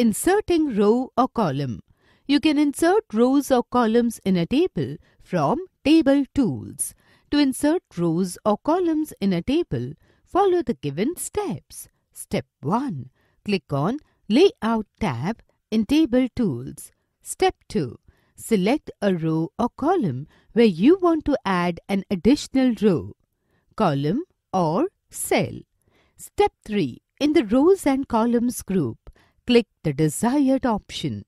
Inserting row or column. You can insert rows or columns in a table from Table Tools. To insert rows or columns in a table, follow the given steps. Step 1. Click on Layout tab in Table Tools. Step 2. Select a row or column where you want to add an additional row, column or cell. Step 3. In the Rows and Columns group, Click the desired option.